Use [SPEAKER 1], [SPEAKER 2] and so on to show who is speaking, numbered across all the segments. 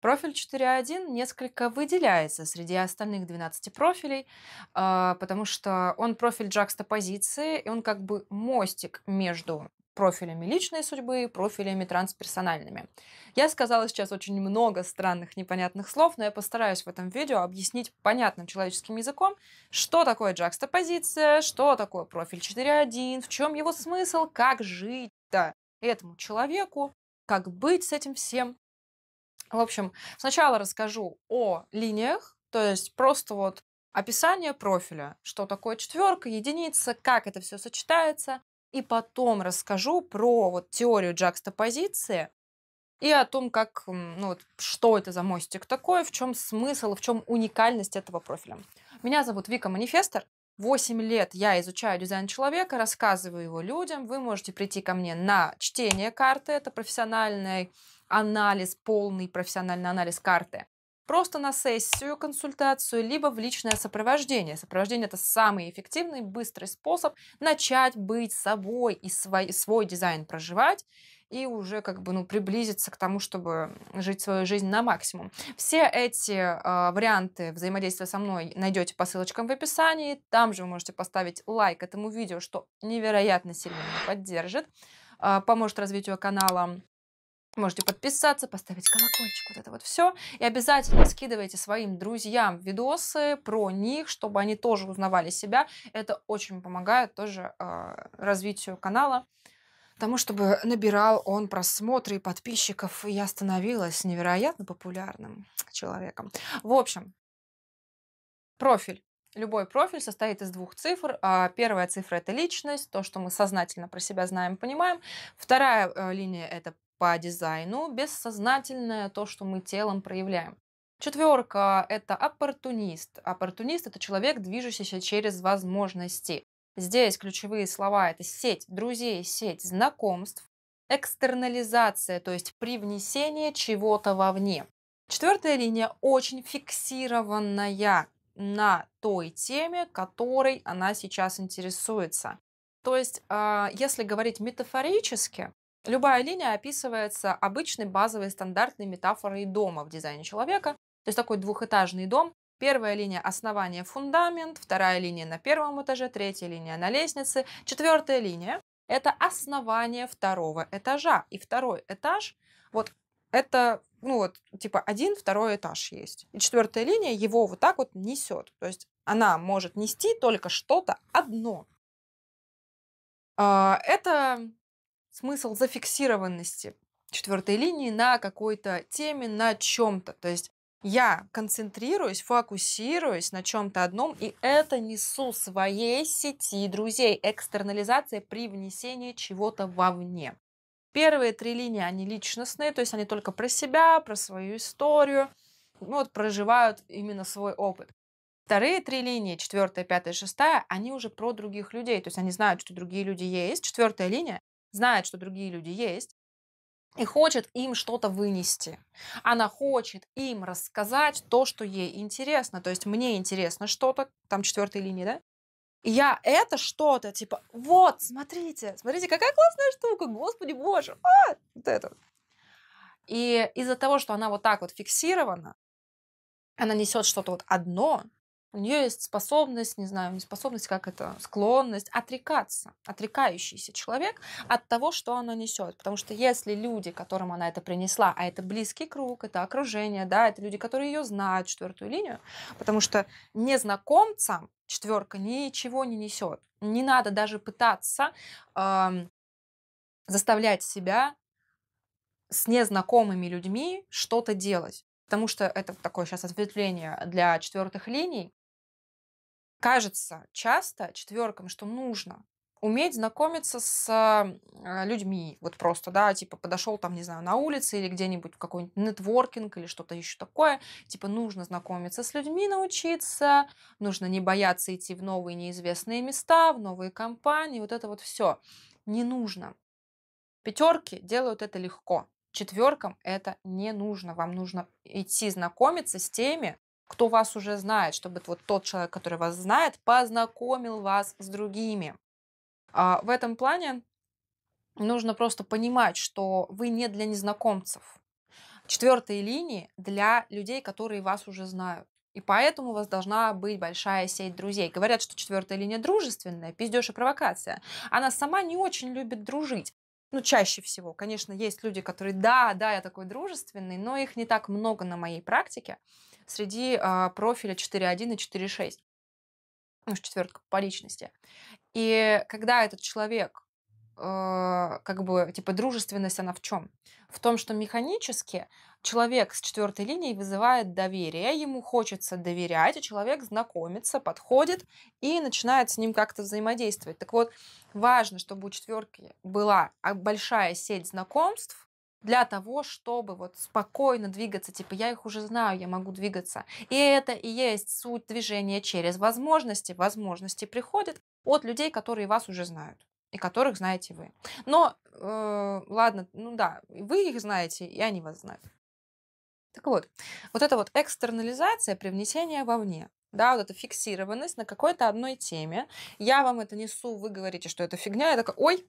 [SPEAKER 1] Профиль 4.1 несколько выделяется среди остальных 12 профилей, а, потому что он профиль джакстопозиции, и он как бы мостик между профилями личной судьбы и профилями трансперсональными. Я сказала сейчас очень много странных непонятных слов, но я постараюсь в этом видео объяснить понятным человеческим языком, что такое джакстопозиция, что такое профиль 4.1, в чем его смысл, как жить-то этому человеку, как быть с этим всем. В общем, сначала расскажу о линиях, то есть просто вот описание профиля, что такое четверка, единица, как это все сочетается, и потом расскажу про вот теорию джакстопозиции и о том, как, ну, вот, что это за мостик такой, в чем смысл, в чем уникальность этого профиля. Меня зовут Вика Манифестор, 8 лет я изучаю дизайн человека, рассказываю его людям. Вы можете прийти ко мне на чтение карты, это профессиональный анализ, полный профессиональный анализ карты, просто на сессию, консультацию, либо в личное сопровождение. Сопровождение – это самый эффективный, быстрый способ начать быть собой и свой, свой дизайн проживать и уже как бы ну, приблизиться к тому, чтобы жить свою жизнь на максимум. Все эти э, варианты взаимодействия со мной найдете по ссылочкам в описании. Там же вы можете поставить лайк этому видео, что невероятно сильно меня поддержит, э, поможет развитию канала Можете подписаться, поставить колокольчик, вот это вот все. И обязательно скидывайте своим друзьям видосы про них, чтобы они тоже узнавали себя. Это очень помогает тоже э, развитию канала тому, чтобы набирал он просмотры и подписчиков, и я становилась невероятно популярным человеком. В общем, профиль. Любой профиль состоит из двух цифр. А, первая цифра – это личность, то, что мы сознательно про себя знаем, понимаем. Вторая э, линия – это по дизайну, бессознательное то, что мы телом проявляем. Четверка – это оппортунист. Оппортунист – это человек, движущийся через возможности. Здесь ключевые слова – это сеть друзей, сеть знакомств, экстернализация, то есть привнесение чего-то вовне. Четвертая линия очень фиксированная на той теме, которой она сейчас интересуется. То есть, а, если говорить метафорически, Любая линия описывается обычной базовой стандартной метафорой дома в дизайне человека. То есть такой двухэтажный дом. Первая линия основание, фундамент, вторая линия на первом этаже, третья линия на лестнице, четвертая линия это основание второго этажа. И второй этаж, вот это, ну вот, типа один, второй этаж есть. И четвертая линия его вот так вот несет. То есть она может нести только что-то одно. А, это смысл зафиксированности четвертой линии на какой-то теме, на чем-то. То есть я концентрируюсь, фокусируюсь на чем-то одном, и это несу своей сети друзей. Экстернализация при внесении чего-то вовне. Первые три линии, они личностные, то есть они только про себя, про свою историю, ну вот проживают именно свой опыт. Вторые три линии, четвертая, пятая, шестая, они уже про других людей, то есть они знают, что другие люди есть. Четвертая линия знает, что другие люди есть, и хочет им что-то вынести. Она хочет им рассказать то, что ей интересно. То есть мне интересно что-то, там четвертой линии, да? И я это что-то, типа, вот, смотрите, смотрите, какая классная штука, господи боже, а! вот это. И из-за того, что она вот так вот фиксирована, она несет что-то вот одно, у нее есть способность, не знаю, не способность, как это, склонность отрекаться, отрекающийся человек от того, что она несет. Потому что если люди, которым она это принесла, а это близкий круг, это окружение, да, это люди, которые ее знают, четвертую линию, потому что незнакомцам четверка ничего не несет. Не надо даже пытаться э, заставлять себя с незнакомыми людьми что-то делать потому что это такое сейчас ответвление для четвертых линий, кажется часто четверкам, что нужно уметь знакомиться с а, людьми, вот просто, да, типа подошел там, не знаю, на улице или где-нибудь какой-нибудь нетворкинг или что-то еще такое, типа нужно знакомиться с людьми, научиться, нужно не бояться идти в новые неизвестные места, в новые компании, вот это вот все не нужно. Пятерки делают это легко, четверкам это не нужно, вам нужно идти знакомиться с теми, кто вас уже знает, чтобы вот тот человек, который вас знает, познакомил вас с другими. А в этом плане нужно просто понимать, что вы не для незнакомцев. Четвертые линии для людей, которые вас уже знают. И поэтому у вас должна быть большая сеть друзей. Говорят, что четвертая линия дружественная, пиздеж и провокация. Она сама не очень любит дружить. Ну, чаще всего, конечно, есть люди, которые, да, да, я такой дружественный, но их не так много на моей практике среди а, профиля 4.1 и 4.6. Ну, четверка по личности. И когда этот человек а, как бы, типа, дружественность, она в чем? В том, что механически человек с четвертой линией вызывает доверие, ему хочется доверять, и человек знакомится, подходит и начинает с ним как-то взаимодействовать. Так вот, важно, чтобы у четверки была а, большая сеть знакомств, для того, чтобы вот спокойно двигаться, типа я их уже знаю, я могу двигаться. И это и есть суть движения через возможности. Возможности приходят от людей, которые вас уже знают и которых знаете вы. Но э, ладно, ну да, вы их знаете, и они вас знают. Так вот, вот это вот экстернализация, привнесение вовне, да, вот эта фиксированность на какой-то одной теме. Я вам это несу, вы говорите, что это фигня, я такая, ой,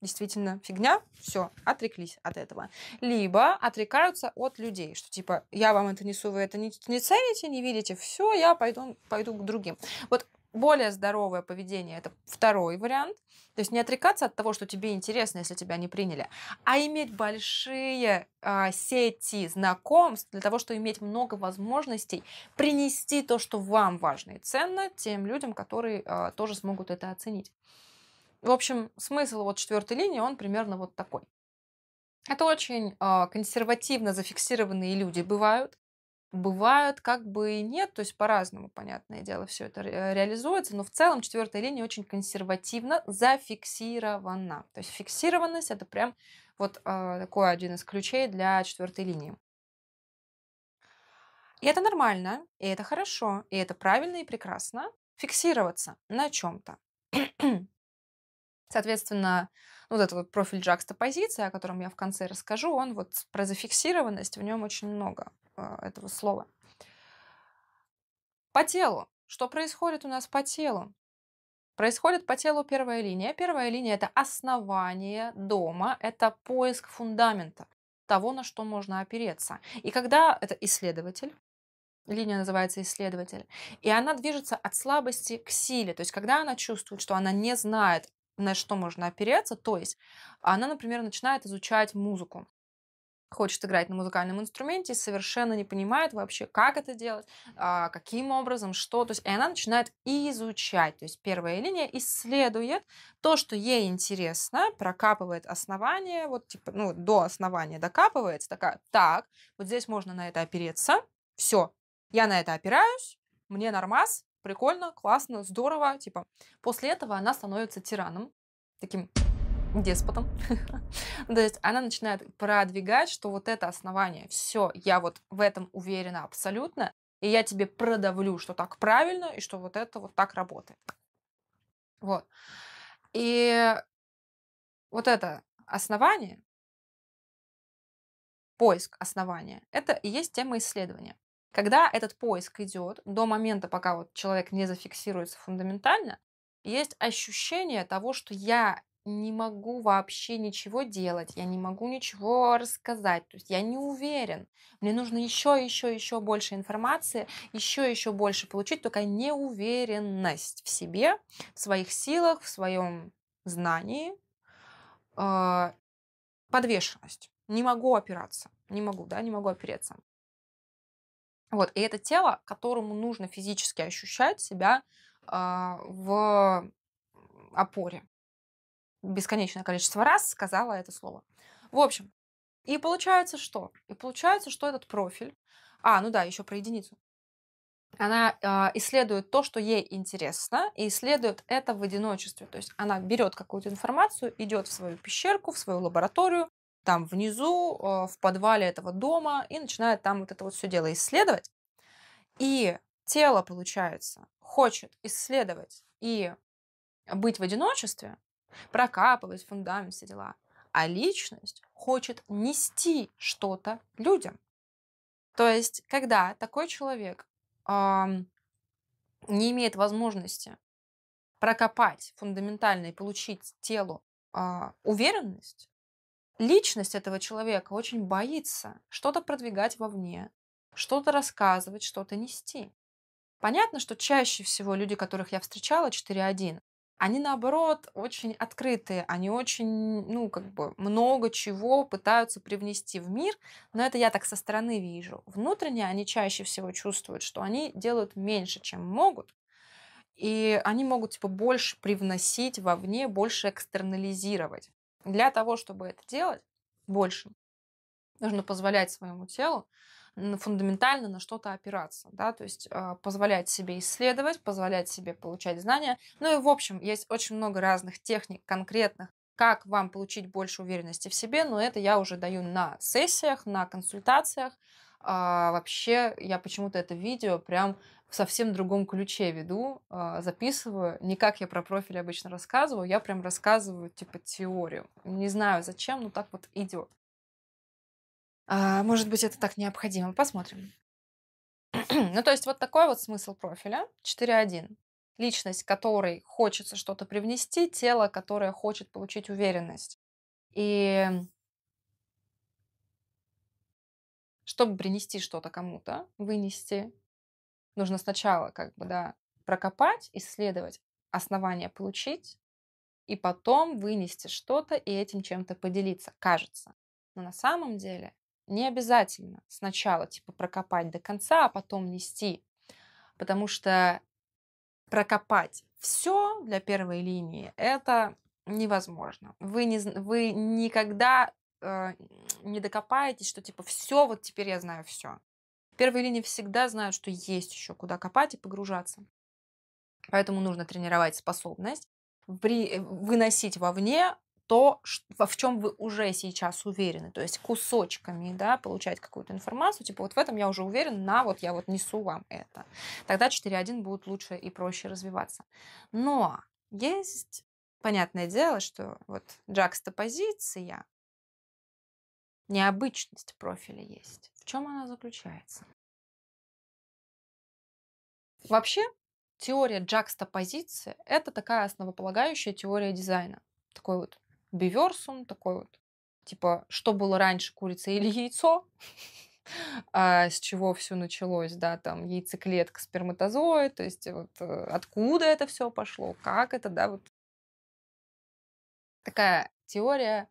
[SPEAKER 1] действительно фигня, все, отреклись от этого. Либо отрекаются от людей, что типа я вам это несу, вы это не, не цените, не видите, все, я пойду, пойду к другим. Вот более здоровое поведение это второй вариант. То есть не отрекаться от того, что тебе интересно, если тебя не приняли, а иметь большие э, сети знакомств для того, чтобы иметь много возможностей принести то, что вам важно и ценно, тем людям, которые э, тоже смогут это оценить. В общем, смысл вот четвертой линии, он примерно вот такой. Это очень а, консервативно зафиксированные люди бывают. Бывают как бы и нет, то есть по-разному, понятное дело, все это э, реализуется, но в целом четвертая линия очень консервативно зафиксирована. То есть фиксированность это прям вот а, такой один из ключей для четвертой линии. И это нормально, и это хорошо, и это правильно и прекрасно. Фиксироваться на чем-то. Соответственно, ну, вот этот вот профиль джакстопозиции, о котором я в конце расскажу, он вот про зафиксированность, в нем очень много а, этого слова. По телу. Что происходит у нас по телу? Происходит по телу первая линия. Первая линия – это основание дома, это поиск фундамента того, на что можно опереться. И когда это исследователь, линия называется исследователь, и она движется от слабости к силе, то есть когда она чувствует, что она не знает, на что можно опереться. То есть она, например, начинает изучать музыку хочет играть на музыкальном инструменте, совершенно не понимает вообще, как это делать, а, каким образом, что. То есть, и она начинает изучать. То есть, первая линия исследует то, что ей интересно, прокапывает основание, вот типа, ну, до основания докапывается, такая, так, вот здесь можно на это опереться, все, я на это опираюсь, мне нормас, прикольно, классно, здорово, типа. После этого она становится тираном, таким деспотом. То есть она начинает продвигать, что вот это основание, все, я вот в этом уверена абсолютно, и я тебе продавлю, что так правильно, и что вот это вот так работает. Вот. И вот это основание, поиск основания, это и есть тема исследования. Когда этот поиск идет до момента, пока вот человек не зафиксируется фундаментально, есть ощущение того, что я не могу вообще ничего делать, я не могу ничего рассказать, то есть я не уверен. Мне нужно еще, еще, еще больше информации, еще, еще больше получить, только неуверенность в себе, в своих силах, в своем знании, а, подвешенность. Не могу опираться, не могу, да, не могу опереться. Вот, и это тело, которому нужно физически ощущать себя э, в опоре. Бесконечное количество раз сказала это слово. В общем, и получается что? И получается, что этот профиль, а, ну да, еще про единицу, она э, исследует то, что ей интересно, и исследует это в одиночестве. То есть она берет какую-то информацию, идет в свою пещерку, в свою лабораторию, там внизу, э, в подвале этого дома, и начинает там вот это вот все дело исследовать. И тело, получается, хочет исследовать и быть в одиночестве, прокапывать фундамент, все дела. А личность хочет нести что-то людям. То есть, когда такой человек э, не имеет возможности прокопать фундаментально и получить телу э, уверенность, личность этого человека очень боится что-то продвигать вовне, что-то рассказывать, что-то нести. Понятно, что чаще всего люди, которых я встречала, 4.1, они наоборот очень открытые, они очень, ну, как бы много чего пытаются привнести в мир, но это я так со стороны вижу. Внутренне они чаще всего чувствуют, что они делают меньше, чем могут, и они могут, типа, больше привносить вовне, больше экстернализировать. Для того, чтобы это делать больше, нужно позволять своему телу фундаментально на что-то опираться, да, то есть э, позволять себе исследовать, позволять себе получать знания. Ну и в общем, есть очень много разных техник конкретных, как вам получить больше уверенности в себе, но это я уже даю на сессиях, на консультациях. А, вообще, я почему-то это видео прям в совсем другом ключе веду, а, записываю. Не как я про профиль обычно рассказываю, я прям рассказываю типа теорию. Не знаю зачем, но так вот идет. А, может быть, это так необходимо. Посмотрим. ну, то есть вот такой вот смысл профиля 4.1. Личность, которой хочется что-то привнести, тело, которое хочет получить уверенность. И чтобы принести что-то кому-то, вынести, Нужно сначала как бы, да, прокопать, исследовать, основания получить, и потом вынести что-то и этим чем-то поделиться, кажется. Но на самом деле не обязательно сначала типа прокопать до конца, а потом нести. Потому что прокопать все для первой линии это невозможно. Вы, не, вы никогда э, не докопаетесь, что типа все, вот теперь я знаю все первой линии всегда знают, что есть еще куда копать и погружаться. Поэтому нужно тренировать способность при, э, выносить вовне то, в чем вы уже сейчас уверены, то есть кусочками, да, получать какую-то информацию, типа вот в этом я уже уверен, на, вот я вот несу вам это. Тогда 4.1 будет лучше и проще развиваться. Но есть, понятное дело, что вот джакстопозиция, необычность профиля есть чем она заключается? Вообще, теория джакстопозиции – это такая основополагающая теория дизайна. Такой вот биверсум, такой вот, типа, что было раньше, курица или яйцо, а с чего все началось, да, там яйцеклетка, сперматозоид, то есть э, вот э, откуда это все пошло, как это, да, вот такая теория,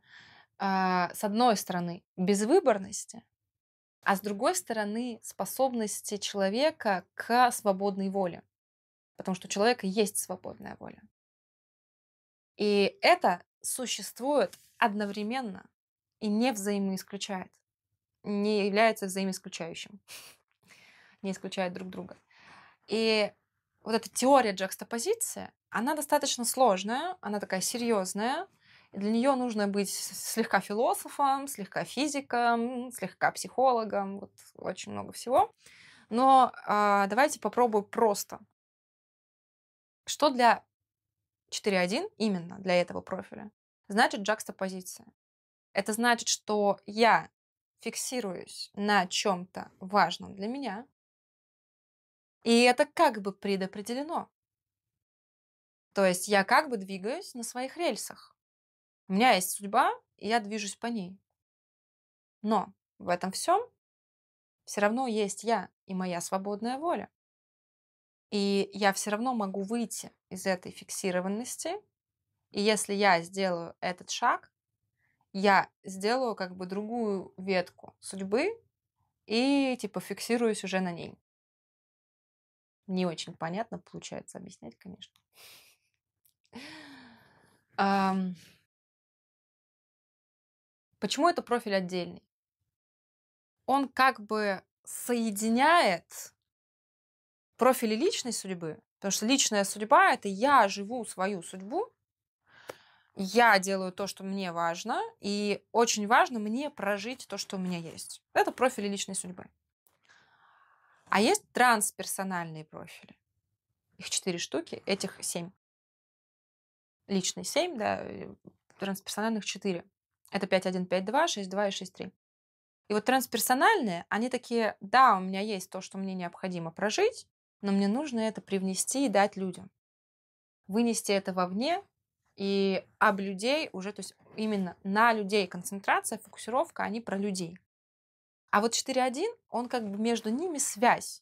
[SPEAKER 1] а, с одной стороны, безвыборности, а с другой стороны способности человека к свободной воле, потому что у человека есть свободная воля. И это существует одновременно и не взаимоисключает, не является взаимоисключающим, не исключает друг друга. И вот эта теория джекстопозиции, она достаточно сложная, она такая серьезная, для нее нужно быть слегка философом, слегка физиком, слегка психологом, вот очень много всего. Но э, давайте попробую просто. Что для 4.1 именно для этого профиля значит джакстопозиция? Это значит, что я фиксируюсь на чем-то важном для меня, и это как бы предопределено. То есть я как бы двигаюсь на своих рельсах. У меня есть судьба, и я движусь по ней. Но в этом всем все равно есть я и моя свободная воля. И я все равно могу выйти из этой фиксированности. И если я сделаю этот шаг, я сделаю как бы другую ветку судьбы и типа фиксируюсь уже на ней. Не очень понятно получается объяснять, конечно. Почему это профиль отдельный? Он как бы соединяет профили личной судьбы, потому что личная судьба — это я живу свою судьбу, я делаю то, что мне важно, и очень важно мне прожить то, что у меня есть. Это профили личной судьбы. А есть трансперсональные профили. Их четыре штуки, этих семь. личные семь, да, э, трансперсональных четыре. Это 5152, 62 и 63. И вот трансперсональные, они такие, да, у меня есть то, что мне необходимо прожить, но мне нужно это привнести и дать людям. Вынести это вовне, и об людей уже, то есть именно на людей концентрация, фокусировка, они а про людей. А вот 4.1, он как бы между ними связь,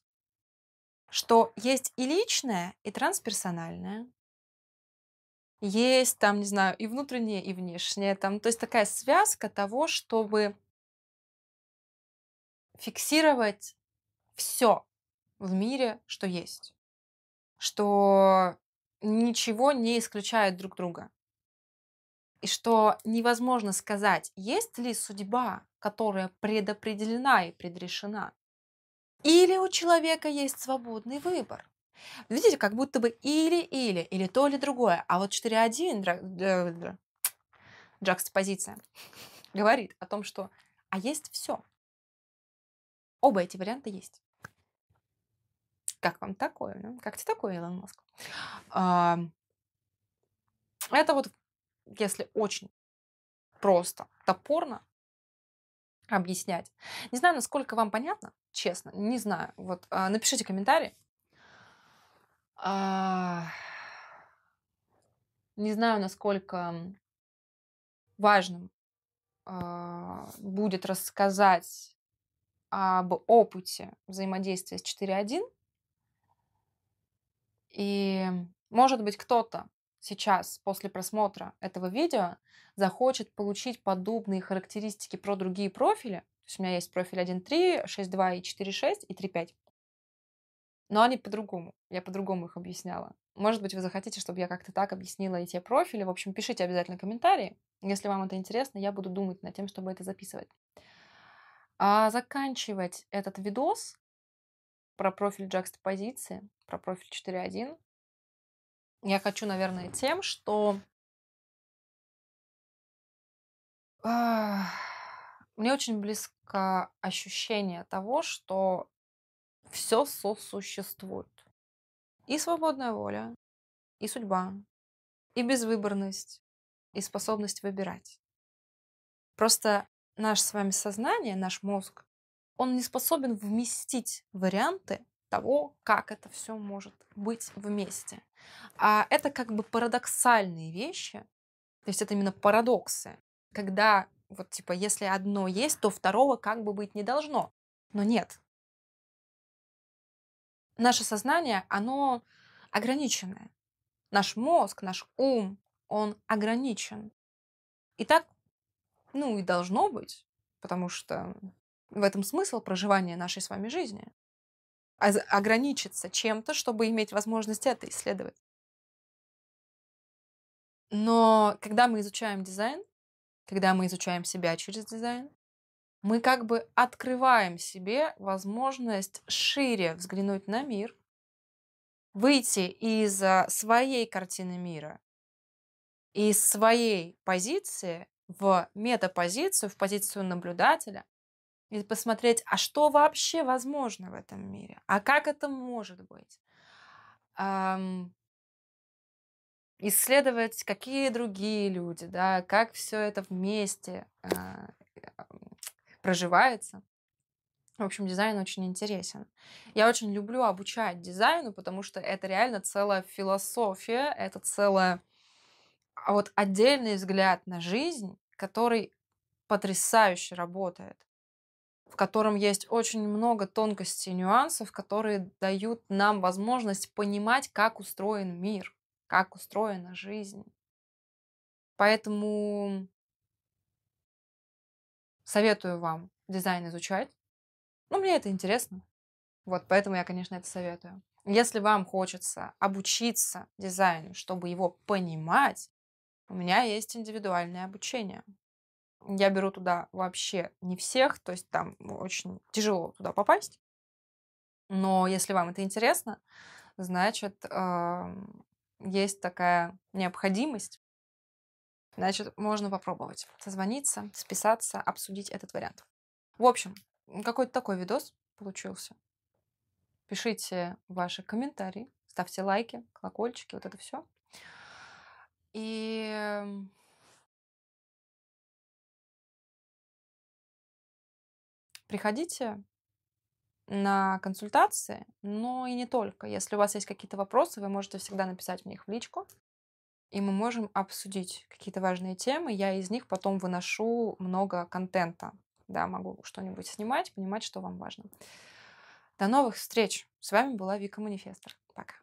[SPEAKER 1] что есть и личное, и трансперсональное, есть там, не знаю, и внутреннее, и внешнее. Там, то есть такая связка того, чтобы фиксировать все в мире, что есть, что ничего не исключает друг друга. И что невозможно сказать, есть ли судьба, которая предопределена и предрешена. Или у человека есть свободный выбор. Видите, как будто бы или-или, или то, или другое. А вот 4.1 джакстопозиция говорит о том, что а есть все. Оба эти варианта есть. Как вам такое? Ну? Как тебе такое, Илон Маск? это вот, если очень просто, топорно объяснять. Не знаю, насколько вам понятно, честно, не знаю. Вот а, напишите комментарий, а... Не знаю, насколько важным а, будет рассказать об опыте взаимодействия с 4.1. И, может быть, кто-то сейчас, после просмотра этого видео, захочет получить подобные характеристики про другие профили. То есть у меня есть профиль 1.3, 6.2 и 4.6 и 3.5. Но они по-другому. Я по-другому их объясняла. Может быть, вы захотите, чтобы я как-то так объяснила эти профили. В общем, пишите обязательно комментарии. Если вам это интересно, я буду думать над тем, чтобы это записывать. А заканчивать этот видос про профиль джакстопозиции, про профиль 4.1, я хочу, наверное, тем, что мне очень близко ощущение того, что все сосуществует. И свободная воля, и судьба, и безвыборность, и способность выбирать. Просто наше с вами сознание, наш мозг, он не способен вместить варианты того, как это все может быть вместе. А это как бы парадоксальные вещи, то есть это именно парадоксы, когда вот типа если одно есть, то второго как бы быть не должно. Но нет, наше сознание, оно ограниченное. Наш мозг, наш ум, он ограничен. И так, ну и должно быть, потому что в этом смысл проживания нашей с вами жизни. Ограничиться чем-то, чтобы иметь возможность это исследовать. Но когда мы изучаем дизайн, когда мы изучаем себя через дизайн, мы как бы открываем себе возможность шире взглянуть на мир, выйти из а, своей картины мира, из своей позиции в метапозицию, в позицию наблюдателя, и посмотреть, а что вообще возможно в этом мире, а как это может быть. Эм, исследовать, какие другие люди, да, как все это вместе э, проживается. В общем, дизайн очень интересен. Я очень люблю обучать дизайну, потому что это реально целая философия, это целая а вот отдельный взгляд на жизнь, который потрясающе работает, в котором есть очень много тонкостей и нюансов, которые дают нам возможность понимать, как устроен мир, как устроена жизнь. Поэтому советую вам дизайн изучать. Ну, мне это интересно. Вот поэтому я, конечно, это советую. Если вам хочется обучиться дизайну, чтобы его понимать, у меня есть индивидуальное обучение. Я беру туда вообще не всех, то есть там очень тяжело туда попасть. Но если вам это интересно, значит, э, есть такая необходимость Значит, можно попробовать созвониться, списаться, обсудить этот вариант. В общем, какой-то такой видос получился. Пишите ваши комментарии, ставьте лайки, колокольчики, вот это все. И приходите на консультации, но и не только. Если у вас есть какие-то вопросы, вы можете всегда написать мне их в личку и мы можем обсудить какие-то важные темы. Я из них потом выношу много контента. Да, могу что-нибудь снимать, понимать, что вам важно. До новых встреч! С вами была Вика Манифестор. Пока.